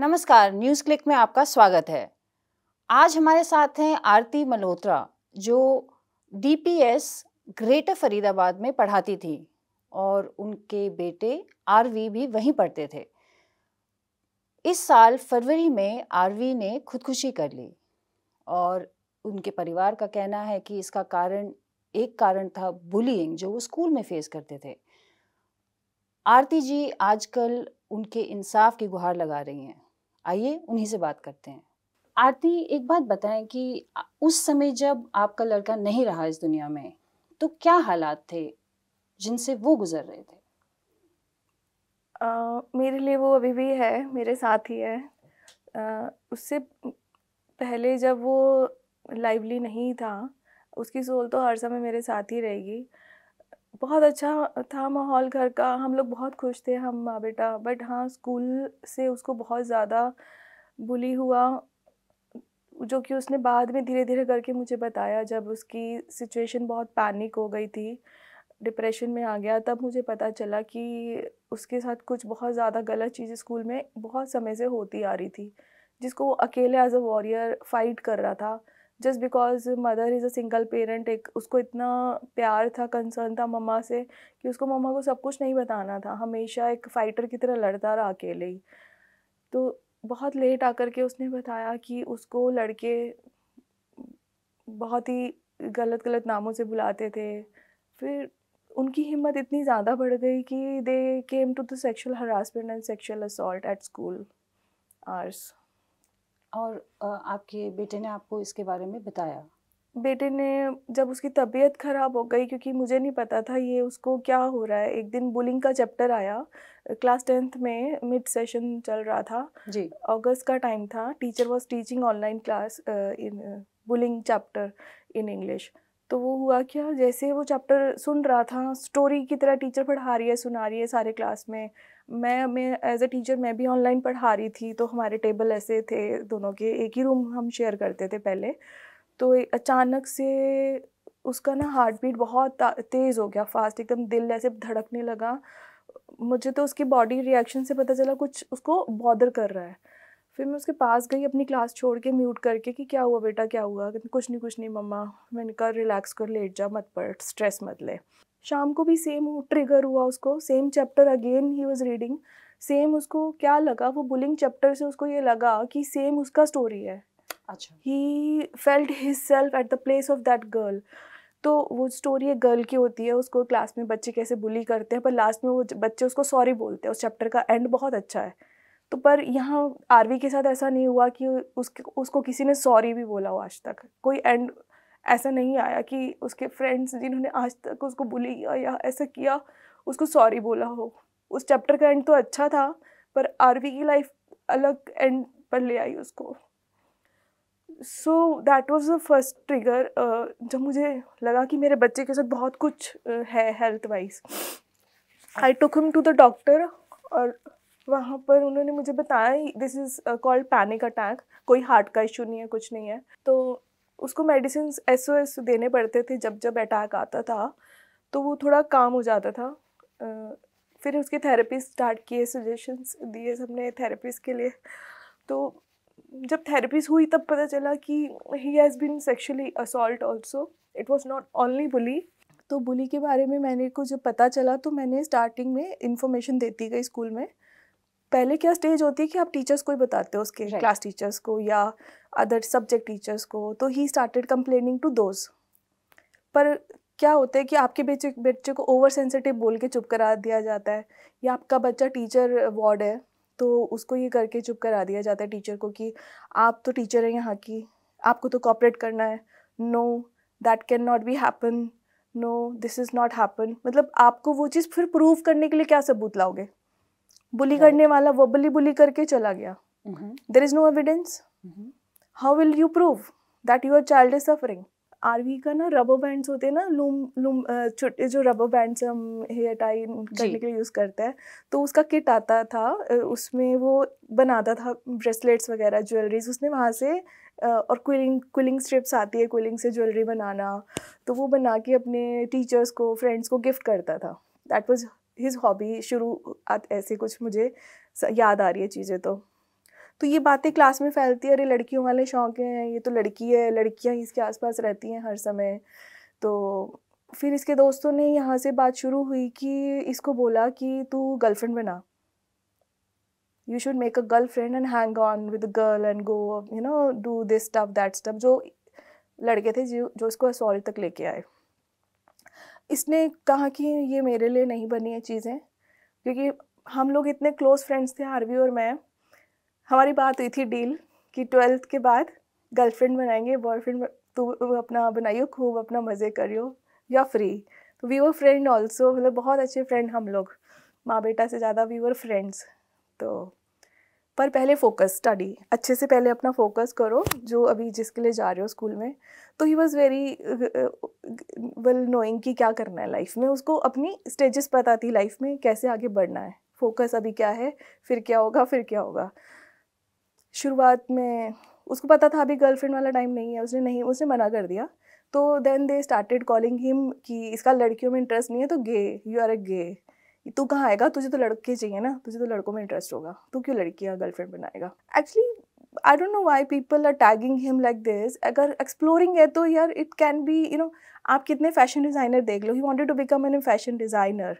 नमस्कार news click में आपका स्वागत है आज हमारे साथ हैं आरती मल्होत्रा जो डीपीएस ग्रेटर फरीदाबाद में पढ़ाती थी और उनके बेटे आरवी भी वहीं पढ़ते थे इस साल फरवरी में आरवी ने खुदकुशी कर ली और उनके परिवार का कहना है कि इसका कारण एक कारण था बुलिंग जो वो स्कूल में फेस करते थे आरती जी आजकल उनके इंसाफ की गुहार लगा रही हैं आइए उन्हीं से बात करते हैं आरती एक बात बताएं कि उस समय जब आपका लड़का नहीं रहा इस दुनिया में तो क्या हालात थे जिनसे वो गुजर रहे थे आ, मेरे लिए वो अभी भी है मेरे साथ ही है आ, उससे पहले जब वो लाइवली नहीं था उसकी सोल तो हर समय मेरे साथ ही रहेगी बहुत अच्छा था माहौल घर का हम लोग बहुत खुश थे हम माँ बेटा बट हाँ स्कूल से उसको बहुत ज़्यादा बुली हुआ जो कि उसने बाद में धीरे धीरे करके मुझे बताया जब उसकी सिचुएशन बहुत पैनिक हो गई थी डिप्रेशन में आ गया तब मुझे पता चला कि उसके साथ कुछ बहुत ज़्यादा गलत चीज़ स्कूल में बहुत समय से होती आ रही थी जिसको वो अकेले एज अ वॉरियर फाइट कर रहा था just because mother is a single parent एक उसको इतना प्यार था कंसर्न था मम्मा से कि उसको मम्मा को सब कुछ नहीं बताना था हमेशा एक फ़ाइटर की तरह लड़ता रहा अकेले ही तो बहुत लेट आकर के उसने बताया कि उसको लड़के बहुत ही गलत गलत नामों से बुलाते थे फिर उनकी हिम्मत इतनी ज़्यादा बढ़ गई कि they came to the sexual harassment and sexual assault at school आर्स और आपके बेटे ने आपको इसके बारे में बताया बेटे ने जब उसकी तबीयत ख़राब हो गई क्योंकि मुझे नहीं पता था ये उसको क्या हो रहा है एक दिन बुलिंग का चैप्टर आया क्लास टेंथ में मिड सेशन चल रहा था जी अगस्त का टाइम था teacher was teaching online class in bullying chapter in English तो वो हुआ क्या जैसे वो चैप्टर सुन रहा था स्टोरी की तरह टीचर पढ़ा रही है सुना रही है सारे क्लास में मैं मैं एज ए टीचर मैं भी ऑनलाइन पढ़ा रही थी तो हमारे टेबल ऐसे थे दोनों के एक ही रूम हम शेयर करते थे पहले तो अचानक से उसका ना हार्ट बीट बहुत तेज़ हो गया फास्ट एकदम दिल ऐसे धड़कने लगा मुझे तो उसकी बॉडी रिएक्शन से पता चला कुछ उसको बॉदर कर रहा है फिर मैं उसके पास गई अपनी क्लास छोड़ के म्यूट करके कि क्या हुआ बेटा क्या हुआ कुछ नहीं कुछ नहीं मम्मा मैंने कहा रिलैक्स कर लेट जा मत पढ़ स्ट्रेस मत ले शाम को भी सेम ट्रिगर हुआ उसको same chapter again he was reading same उसको क्या लगा वो बुलिंग चैप्टर से उसको ये लगा कि सेम उसका स्टोरी है अच्छा ही felt his self at the place of that girl तो वो स्टोरी एक गर्ल की होती है उसको क्लास में बच्चे कैसे बुली करते हैं पर लास्ट में वो बच्चे उसको सॉरी बोलते हैं उस चैप्टर का एंड बहुत अच्छा है तो पर यहाँ आरवी के साथ ऐसा नहीं हुआ कि उसके उसको किसी ने सॉरी भी बोला हो आज तक कोई एंड ऐसा नहीं आया कि उसके फ्रेंड्स जिन्होंने आज तक उसको बुली किया या ऐसा किया उसको सॉरी बोला हो उस चैप्टर का एंड तो अच्छा था पर आरवी की लाइफ अलग एंड पर ले आई उसको so that was the first trigger जब मुझे लगा कि मेरे बच्चे के साथ बहुत कुछ uh, है health wise I took him to the doctor और वहाँ पर उन्होंने मुझे बताया this is called panic attack कोई हार्ट का इशू नहीं है कुछ नहीं है तो उसको मेडिसिन एस देने पड़ते थे जब जब अटैक आता था तो वो थोड़ा काम हो जाता था फिर उसकी थेरेपी स्टार्ट किए सजेशंस दिए सबने थेरेपीज़ के लिए तो जब थेरेपीज हुई तब पता चला कि he has been sexually assault also it was not only bully तो बुली के बारे में मैंने को जब पता चला तो मैंने स्टार्टिंग में इन्फॉर्मेशन देती गई स्कूल में पहले क्या स्टेज होती है कि आप टीचर्स को ही बताते हो उसके right. क्लास टीचर्स को या अदर सब्जेक्ट टीचर्स को तो he started complaining to those पर क्या होता है कि आपके बच्चे बच्चे को ओवर सेंसिटिव बोल के चुप करा दिया जाता है या आपका बच्चा टीचर वार्ड है तो उसको ये करके चुप करा दिया जाता है टीचर को कि आप तो टीचर हैं यहाँ की आपको तो कॉपरेट करना है no that can not be happen no this is not happen मतलब आपको वो चीज़ फिर प्रूव करने के लिए क्या सबूत लाओगे बुली हाँ। करने वाला वर्बली बुली करके चला गया there is no evidence how will you prove that your child is suffering आरवी का ना रबर बैंड्स होते हैं ना लूम लूम छोटे जो रबर बैंड्स हम हेयर टाई करने के लिए यूज़ करते हैं तो उसका किट आता था उसमें वो बनाता था ब्रेसलेट्स वगैरह ज्वेलरीज उसने वहाँ से और क्विलिंग क्विलिंग स्ट्रिप्स आती है क्विलिंग से ज्वेलरी बनाना तो वो बना के अपने टीचर्स को फ्रेंड्स को गिफ्ट करता था दैट वॉज हिज हॉबी शुरू ऐसे कुछ मुझे याद आ रही है चीज़ें तो तो ये बातें क्लास में फैलती है अरे लड़कियों वाले शौक हैं ये तो लड़की है लड़कियां इसके आसपास रहती हैं हर समय तो फिर इसके दोस्तों ने यहाँ से बात शुरू हुई कि इसको बोला कि तू गर्लफ्रेंड बना you should make a girl friend and hang on with girl and go you know do this stuff that stuff जो लड़के थे जो जो इसको असॉल्ट तक लेके आए इसने कहा कि ये मेरे लिए नहीं बनी है चीज़ें क्योंकि हम लोग इतने क्लोज फ्रेंड्स थे आरवी और मैं हमारी बात हुई थी डील कि ट्वेल्थ के बाद गर्लफ्रेंड बनाएंगे बॉयफ्रेंड तू अपना बनाइयो खूब अपना मज़े करियो या फ्री तो वी वर फ्रेंड ऑल्सो मतलब बहुत अच्छे फ्रेंड हम लोग माँ बेटा से ज़्यादा वी वर फ्रेंड्स तो पर पहले फोकस स्टडी अच्छे से पहले अपना फोकस करो जो अभी जिसके लिए जा रहे हो स्कूल में तो he was very well knowing कि क्या करना है लाइफ में उसको अपनी स्टेजेस पता थी लाइफ में कैसे आगे बढ़ना है फोकस अभी क्या है फिर क्या होगा फिर क्या होगा शुरुआत में उसको पता था अभी गर्लफ्रेंड वाला टाइम नहीं है उसने नहीं उसने मना कर दिया तो then they started calling him कि इसका लड़कियों में इंटरेस्ट नहीं है तो गे यू आर अ गे तू कहाँ आएगा तुझे तो लड़के चाहिए ना तुझे तो लड़कों में इंटरेस्ट होगा तू क्यों लड़कियाँ गर्लफ्रेंड बनाएगा actually I don't know why people are tagging him like this अगर एक्सप्लोरिंग है तो यार it can be you know आप कितने फैशन डिज़ाइनर देख लो he wanted to become an fashion designer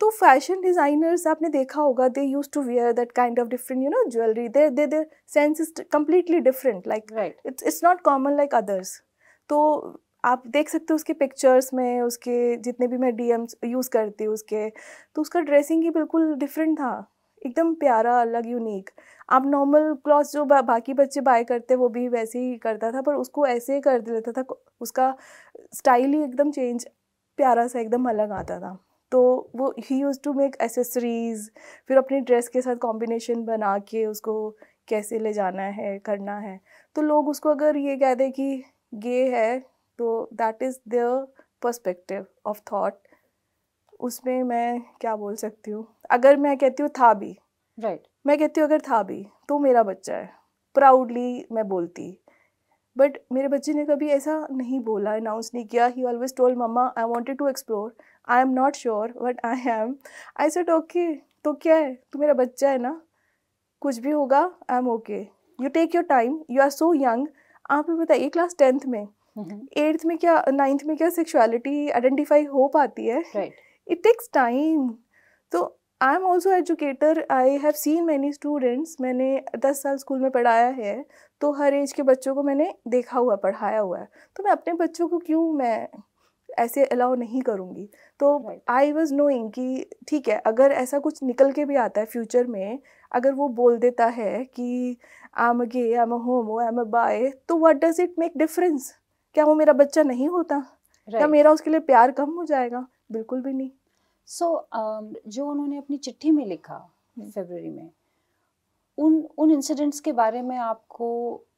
तो फैशन डिज़ाइनर्स आपने देखा होगा they use to wear that kind of different you know jewellery there there there sense is completely different like it's it's not common like others तो आप देख सकते हो उसके पिक्चर्स में उसके जितने भी मैं डी यूज़ करती हूँ उसके तो उसका ड्रेसिंग ही बिल्कुल डिफरेंट था एकदम प्यारा अलग यूनिक आप नॉर्मल क्लॉथ जो बा, बाकी बच्चे बाय करते वो भी वैसे ही करता था पर उसको ऐसे ही कर देता था उसका स्टाइल ही एकदम चेंज प्यारा सा एकदम अलग आता था तो वो he use to make accessories फिर अपनी ड्रेस के साथ कॉम्बिनेशन बना के उसको कैसे ले जाना है करना है तो लोग उसको अगर ये कह दें कि गे है तो that is the perspective of thought उसमें मैं क्या बोल सकती हूँ अगर मैं कहती हूँ था भी राइट right. मैं कहती हूँ अगर था भी तो मेरा बच्चा है प्राउडली मैं बोलती बट मेरे बच्चे ने कभी ऐसा नहीं बोला अनाउंस नहीं किया he always told mama I wanted to explore I am not sure but I am I said okay तो क्या है तो मेरा बच्चा है ना कुछ भी होगा I am okay you take your time you are so young आप भी बताइए क्लास टेंथ में Mm-hmm. एट्थ में क्या नाइन्थ में क्या सेक्सुअलिटी आइडेंटिफाई हो पाती है इट टेक्स टाइम तो I am also educator I have seen many students मैंने दस साल स्कूल में पढ़ाया है तो हर एज के बच्चों को मैंने देखा हुआ पढ़ाया हुआ है तो मैं अपने बच्चों को क्यों मैं ऐसे अलाउ नहीं करूँगी तो आई वॉज नोइंग कि ठीक है अगर ऐसा कुछ निकल के भी आता है फ्यूचर में अगर वो बोल देता है कि I am a gay I am a I am a bi तो what does it make difference क्या वो मेरा बच्चा नहीं होता right. क्या मेरा उसके लिए प्यार कम हो जाएगा बिल्कुल भी नहीं सो so, um, जो उन्होंने अपनी चिट्ठी में लिखा फेबर हम्म। में उन उन इंसिडेंट्स के बारे में आपको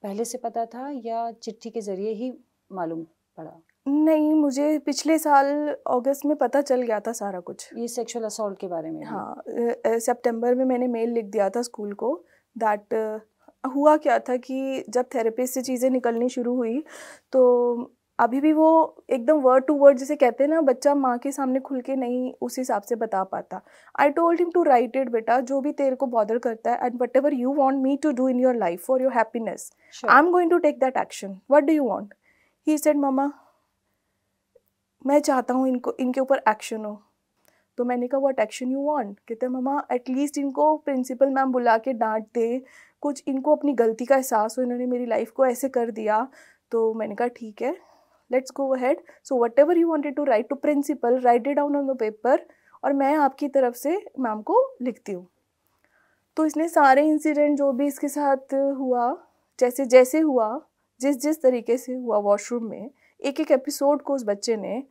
पहले से पता था या चिट्ठी के ज़रिए ही मालूम पड़ा नहीं मुझे पिछले साल अगस्त में पता चल गया था सारा कुछ ये सेक्सुअल असोल्ट के बारे में हाँ सितंबर में मैंने मेल लिख दिया था स्कूल को दैट uh, हुआ क्या था कि जब थेरेपी से चीज़ें निकलनी शुरू हुई तो अभी भी वो एकदम वर्ड टू वर्ड जैसे कहते हैं ना बच्चा माँ के सामने खुल के नहीं उस हिसाब से बता पाता I told him to write it बेटा जो भी तेरे को बॉदर करता है and whatever you want me to do in your life for your happiness I am going to take that action what do you want he said mama मैं चाहता हूँ इनको इनके ऊपर एक्शन हो तो मैंने कहा वट एक्शन यू वॉन्ट कहते हैं मामा एटलीस्ट इनको प्रिंसिपल मैम बुला के डांट दे कुछ इनको अपनी गलती का एहसास हो इन्होंने मेरी लाइफ को ऐसे कर दिया तो मैंने कहा ठीक है let's go had so whatever you wanted to write to principal write it down on the paper और मैं आपकी तरफ से मैम को लिखती हूँ तो इसने सारे इंसिडेंट जो भी इसके साथ हुआ जैसे जैसे हुआ जिस जिस तरीके से हुआ वॉशरूम में एक एक एपिसोड को उस बच्चे ने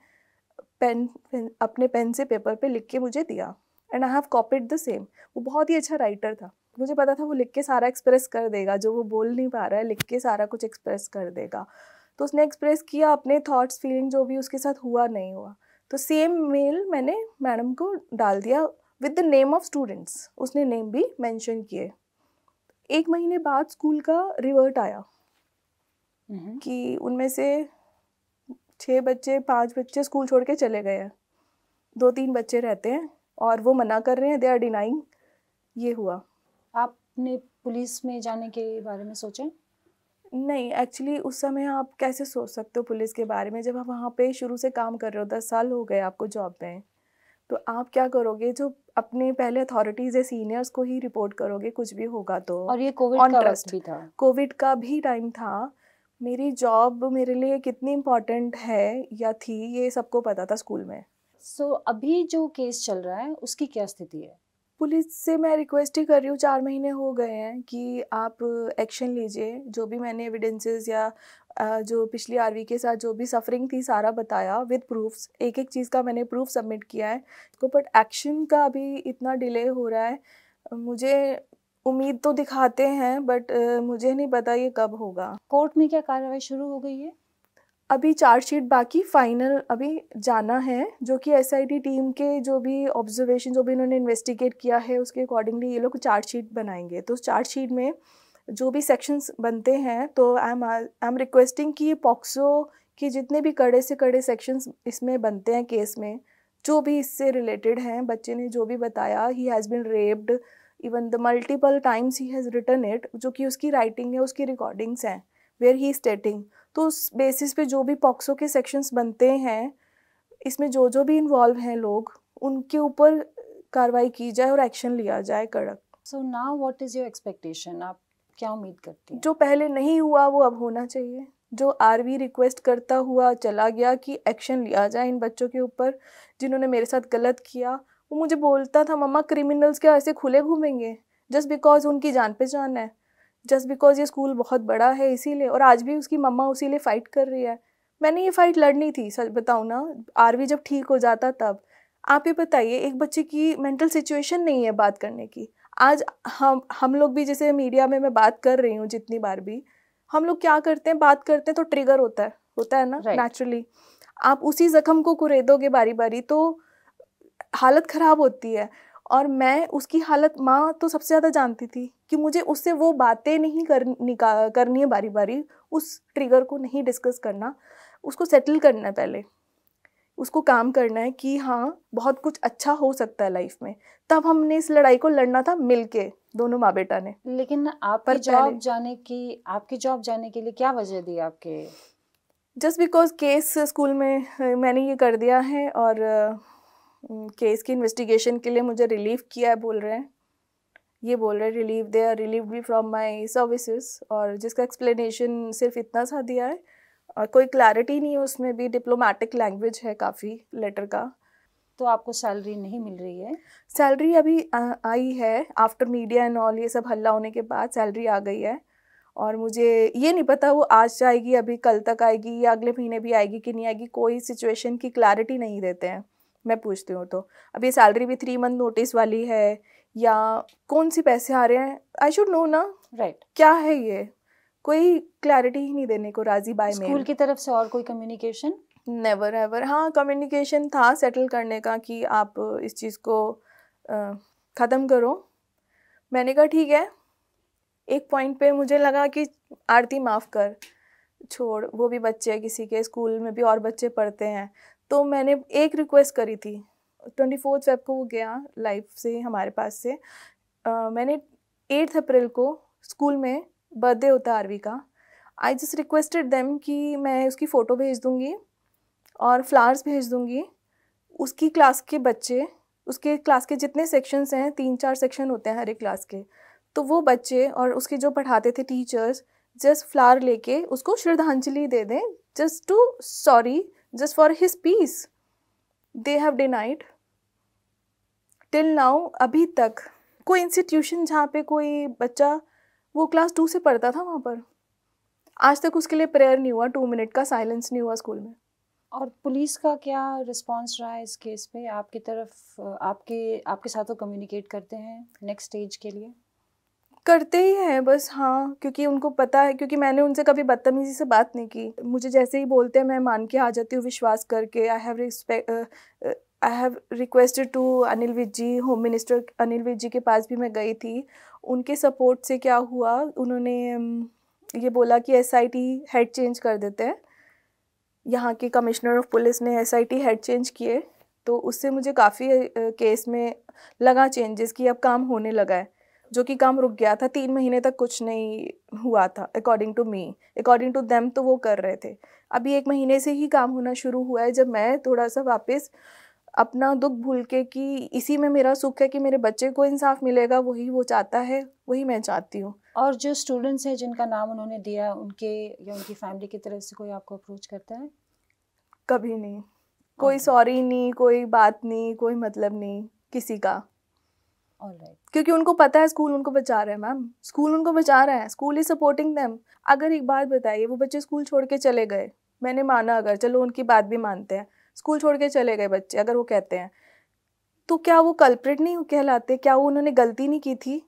पेन, पेन अपने पेन से पेपर पे लिख के मुझे दिया and I have copied the same वो बहुत ही अच्छा राइटर था मुझे पता था वो लिख के सारा एक्सप्रेस कर देगा जो वो बोल नहीं पा रहा है लिख के सारा कुछ एक्सप्रेस कर देगा तो उसने एक्सप्रेस किया अपने थॉट्स फीलिंग जो भी उसके साथ हुआ नहीं हुआ तो सेम मेल मैंने मैडम को डाल दिया with the name of students उसने नेम भी मेंशन किए एक महीने बाद स्कूल का रिवर्ट आया हम्म। कि उनमें से छः बच्चे पांच बच्चे स्कूल छोड़ के चले गए हैं दो तीन बच्चे रहते हैं और वो मना कर रहे हैं दे आर डिनाइंग ये हुआ आपने पुलिस में जाने के बारे में सोचा नहीं एक्चुअली उस समय आप कैसे सोच सकते हो पुलिस के बारे में जब आप वहाँ पे शुरू से काम कर रहे हो दस साल हो गए आपको जॉब में तो आप क्या करोगे जो अपने पहले अथॉरिटीज है सीनियर्स को ही रिपोर्ट करोगे कुछ भी होगा तो और ये कोविड का भी था कोविड का भी टाइम था मेरी जॉब मेरे लिए कितनी इम्पोर्टेंट है या थी ये सबको पता था स्कूल में सो so, अभी जो केस चल रहा है उसकी क्या स्थिति है पुलिस से मैं रिक्वेस्ट ही कर रही हूँ चार महीने हो गए हैं कि आप एक्शन लीजिए जो भी मैंने एविडेंसेस या जो पिछली आरवी के साथ जो भी सफरिंग थी सारा बताया विद प्रूफ्स एक एक चीज़ का मैंने प्रूफ सबमिट किया है तो बट एक्शन का अभी इतना डिले हो रहा है मुझे उम्मीद तो दिखाते हैं बट मुझे नहीं पता ये कब होगा कोर्ट में क्या कार्रवाई शुरू हो गई है अभी चार्जशीट बाकी फाइनल अभी जाना है जो कि एस टीम के जो भी ऑब्जर्वेशन जो भी इन्होंने इन्वेस्टिगेट किया है उसके अकॉर्डिंगली ये लोग चार्जशीट बनाएंगे तो चार्जशीट में जो भी सेक्शंस बनते हैं तो I am I am requesting कि पॉक्सो के जितने भी कड़े से कड़े सेक्शंस इसमें बनते हैं केस में जो भी इससे रिलेटेड हैं बच्चे ने जो भी बताया he has been raped even the multiple times he has return it जो कि उसकी राइटिंग है उसकी रिकॉर्डिंग्स हैं वेयर ही स्टेटिंग तो उस बेसिस पे जो भी पॉक्सो के सेक्शंस बनते हैं इसमें जो जो भी इन्वॉल्व हैं लोग उनके ऊपर कार्रवाई की जाए और एक्शन लिया जाए कड़क so now what is your expectation आप क्या उम्मीद करती हैं जो पहले नहीं हुआ वो अब होना चाहिए जो आरवी रिक्वेस्ट करता हुआ चला गया कि एक्शन लिया जाए इन बच्चों के ऊपर जिन्होंने मेरे साथ गलत किया वो मुझे बोलता था मम्मा क्रिमिनल्स क्या ऐसे खुले घूमेंगे जस्ट बिकॉज उनकी जान पहचान है जस्ट बिकॉज ये स्कूल बहुत बड़ा है इसीलिए और आज भी उसकी मम्मा उसी लिए फ़ाइट कर रही है मैंने ये फ़ाइट लड़नी थी सच बताऊँ ना आरवी जब ठीक हो जाता तब आप ये बताइए एक बच्चे की मेंटल सिचुएशन नहीं है बात करने की आज हम हम लोग भी जैसे मीडिया में मैं बात कर रही हूँ जितनी बार भी हम लोग क्या करते हैं बात करते हैं तो ट्रिगर होता है होता है ना नेचुरली right. आप उसी जख्म को कुरेदोगे बारी बारी तो हालत ख़राब होती है और मैं उसकी हालत माँ तो सबसे ज़्यादा जानती थी कि मुझे उससे वो बातें नहीं कर करनी है बारी बारी उस ट्रिगर को नहीं डिस्कस करना उसको सेटल करना है पहले उसको काम करना है कि हाँ बहुत कुछ अच्छा हो सकता है लाइफ में तब हमने इस लड़ाई को लड़ना था मिलके दोनों माँ बेटा ने लेकिन आप पर जॉब जाने की आपकी जॉब जाने के लिए क्या वजह दी आपके जस्ट बिकॉज केस स्कूल में मैंने ये कर दिया है और केस हम्म, की इन्वेस्टिगेशन के लिए मुझे रिलीव किया है बोल रहे हैं ये बोल रहे हैं रिलीव दे आर रिलीव भी फ्रॉम माई सर्विसेज और जिसका एक्सप्लेनेशन सिर्फ इतना सा दिया है और कोई क्लैरिटी नहीं है उसमें भी डिप्लोमेटिक लैंग्वेज है काफ़ी लेटर का तो आपको सैलरी नहीं मिल रही है सैलरी अभी आ, आई है आफ्टर मीडिया एंड ऑल ये सब हल्ला होने के बाद सैलरी आ गई है और मुझे ये नहीं पता वो आज आएगी अभी कल तक आएगी या अगले महीने भी आएगी कि नहीं आएगी कोई सिचुएशन की क्लैरिटी नहीं देते हैं मैं पूछती हूँ तो अब ये सैलरी भी थ्री मंथ नोटिस वाली है या कौन सी पैसे आ रहे हैं आई शुड नो ना राइट right. क्या है ये कोई क्लैरिटी ही नहीं देने को राजी बाय मेल स्कूल की तरफ से और कोई कम्युनिकेशन नेवर एवर हाँ कम्युनिकेशन था सेटल करने का कि आप इस चीज़ को ख़त्म करो मैंने कहा ठीक है एक पॉइंट पे मुझे लगा कि आरती माफ़ कर छोड़ वो भी बच्चे हैं किसी के स्कूल में भी और बच्चे पढ़ते हैं तो मैंने एक रिक्वेस्ट करी थी ट्वेंटी फोर्थ फेब को वो गया लाइव से हमारे पास से आ, मैंने एट्थ अप्रैल को स्कूल में बर्थडे होता आरवी का आई जस्ट रिक्वेस्टेड देम कि मैं उसकी फ़ोटो भेज दूँगी और फ्लावर्स भेज दूँगी उसकी क्लास के बच्चे उसके क्लास के जितने सेक्शंस हैं तीन चार सेक्शन होते हैं हर एक क्लास के तो वो बच्चे और उसके जो पढ़ाते थे टीचर्स जस्ट फ्लावर लेके उसको श्रद्धांजलि दे दें just to sorry just for his peace they have denied till now अभी तक कोई इंस्टीट्यूशन जहाँ पे कोई बच्चा वो क्लास टू से पढ़ता था वहाँ पर आज तक उसके लिए प्रेयर नहीं हुआ टू मिनट का साइलेंस नहीं हुआ स्कूल में और पुलिस का क्या रिस्पॉन्स रहा है इस केस पे आपकी तरफ आपके आपके साथ वो कम्युनिकेट करते हैं नेक्स्ट स्टेज के लिए करते ही हैं बस हाँ क्योंकि उनको पता है क्योंकि मैंने उनसे कभी बदतमीजी से बात नहीं की मुझे जैसे ही बोलते हैं मैं मान के आ जाती हूँ विश्वास करके I have respect I have requested to Anil Vij ji home minister Anil Vij ji के पास भी मैं गई थी उनके सपोर्ट से क्या हुआ उन्होंने um, ये बोला कि एस हेड चेंज कर देते हैं यहाँ के कमिश्नर ऑफ पुलिस ने एस हेड चेंज किए तो उससे मुझे काफ़ी केस uh, में लगा चेंजेस कि अब काम होने लगा है जो कि काम रुक गया था तीन महीने तक कुछ नहीं हुआ था according to me according to them तो वो कर रहे थे अभी एक महीने से ही काम होना शुरू हुआ है जब मैं थोड़ा सा वापस अपना दुख भूल के कि इसी में मेरा सुख है कि मेरे बच्चे को इंसाफ मिलेगा वही वो चाहता है वही मैं चाहती हूँ और जो स्टूडेंट्स हैं जिनका नाम उन्होंने दिया उनके या उनकी फैमिली की तरफ से कोई आपको अप्रोच करता है कभी नहीं कोई सॉरी नहीं कोई बात नहीं कोई मतलब नहीं किसी का क्योंकि उनको पता है स्कूल उनको बचा रहे हैं मैम स्कूल उनको बचा रहे हैं स्कूल इज सपोर्टिंग दैम अगर एक बात बताइए वो बच्चे स्कूल छोड़ के चले गए मैंने माना अगर चलो उनकी बात भी मानते हैं स्कूल छोड़ के चले गए बच्चे अगर वो कहते हैं तो क्या वो कल्प्रेट नहीं कहलाते क्या वो उन्होंने गलती नहीं की थी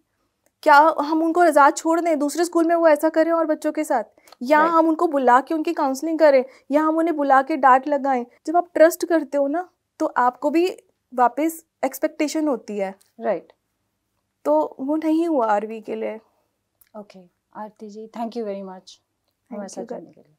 क्या हम उनको आज़ाद छोड़ दें दूसरे स्कूल में वो ऐसा करें और बच्चों के साथ या हम उनको बुला के उनकी काउंसलिंग करें या हम उन्हें बुला के डांट लगाएं जब आप ट्रस्ट करते हो ना तो आपको भी वापस एक्सपेक्टेशन होती है राइट right. तो वो नहीं हुआ आरवी के लिए okay okay. Aarti ji thank you very much हमारे साथ जुड़ने के लिए